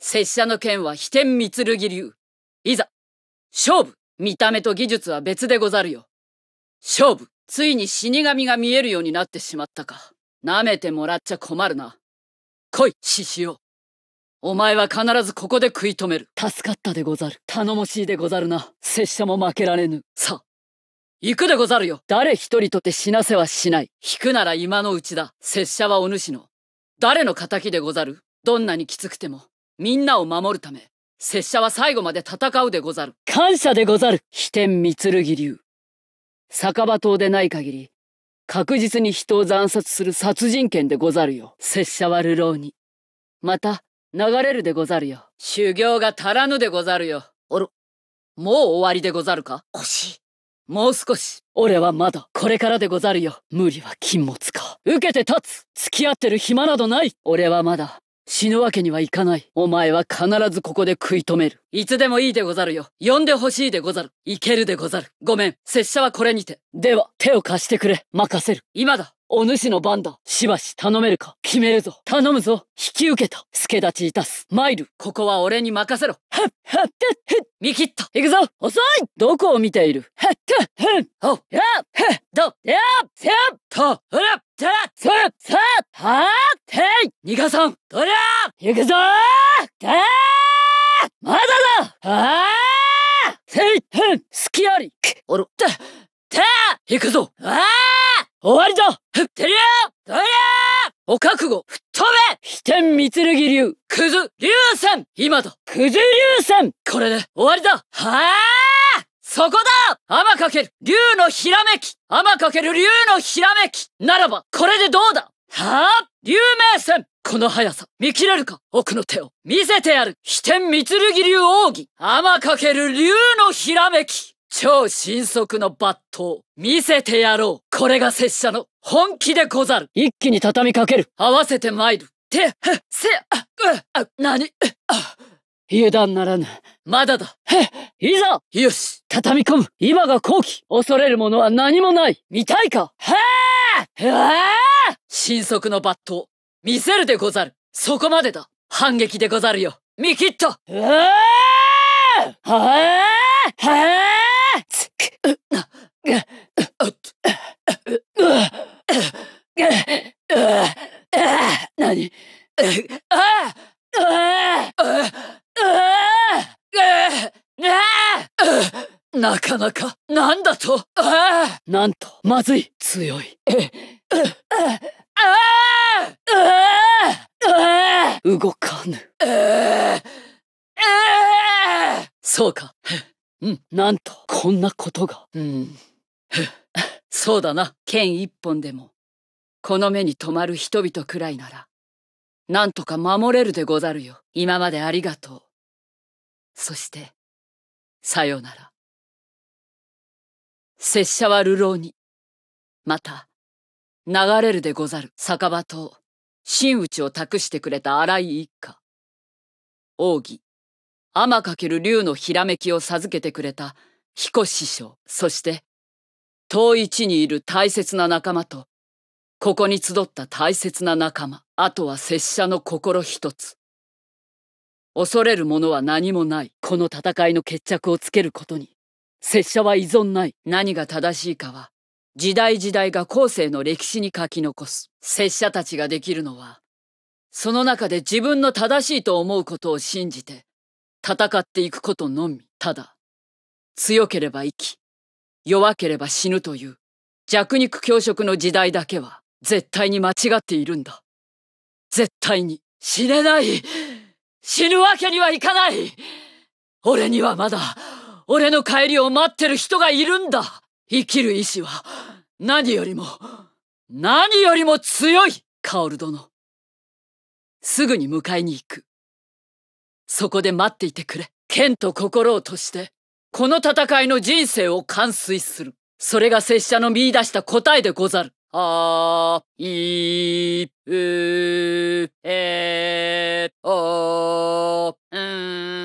拙者の剣は飛天三剣流。いざ、勝負見た目と技術は別でござるよ。勝負ついに死神が見えるようになってしまったか。舐めてもらっちゃ困るな。来い、獅子よ。お前は必ずここで食い止める。助かったでござる。頼もしいでござるな。拙者も負けられぬ。さあ、行くでござるよ。誰一人とて死なせはしない。引くなら今のうちだ。拙者はお主の。誰の仇でござるどんなにきつくても。みんなを守るため、拙者は最後まで戦うでござる。感謝でござる飛天三剣流。酒場島でない限り、確実に人を惨殺する殺人剣でござるよ。拙者は流浪に。また、流れるでござるよ。修行が足らぬでござるよ。おろ、もう終わりでござるか惜しい。もう少し。俺はまだ、これからでござるよ。無理は禁物か。受けて立つ付き合ってる暇などない俺はまだ、死ぬわけにはいかない。お前は必ずここで食い止める。いつでもいいでござるよ。呼んでほしいでござる。いけるでござる。ごめん。拙者はこれにて。では、手を貸してくれ。任せる。今だ。お主の番だ。しばし頼めるか。決めるぞ。頼むぞ。引き受けた。助立ちいたす。参る。ここは俺に任せろ。はっ、はっ、はっ。見切った。行くぞ。遅いどこを見ているはっ、はっ、っ。やっ、へ、ど、やっ、せっ、と、はら、じゃ、はっ。は、てい逃がさんどりゃ行くぞーまだだああせいへんすきありおろだだ行くぞああ終わりだふってりゃどりゃお覚悟吹っ飛べ飛天三剣流くず流線今だくず流線これで終わりだはあそこだ雨かける竜のひらめき雨かける竜のひらめきならばこれでどうだはあ有名戦この速さ、見切れるか奥の手を、見せてやる飛天三剣流奥義甘かける竜のひらめき超神速の抜刀、見せてやろうこれが拙者の本気でござる一気に畳みかける合わせて参るて、せ、あ、あ、なに、あ、油断ならぬ。まだだ。へ、いざよし畳み込む今が後期恐れるものは何もない見たいかへえへえ新速の抜刀、見せるでござるそこまでだ反撃でござるよ見切ったはぁはぁはぁな、かなか、なんだとなんと、まずい、強い。ああ動かぬ。そうか。うん、なんと、こんなことが。うん。そうだな。剣一本でも、この目に留まる人々くらいなら、なんとか守れるでござるよ。今までありがとう。そして、さようなら。拙者は流浪に。また、流れるでござる酒場と真打ちを託してくれた荒井一家奥義天かける竜のひらめきを授けてくれた彦師匠そして遠い地にいる大切な仲間とここに集った大切な仲間あとは拙者の心一つ恐れるものは何もないこの戦いの決着をつけることに拙者は依存ない何が正しいかは時代時代が後世の歴史に書き残す拙者たちができるのは、その中で自分の正しいと思うことを信じて、戦っていくことのみ、ただ、強ければ生き、弱ければ死ぬという弱肉強食の時代だけは絶対に間違っているんだ。絶対に死ねない死ぬわけにはいかない俺にはまだ俺の帰りを待ってる人がいるんだ生きる意志は何よりも、何よりも強いカオル殿。すぐに迎えに行く。そこで待っていてくれ。剣と心を閉して、この戦いの人生を完遂する。それが拙者の見出した答えでござる。あー、いー、うー、えー、おー、うん。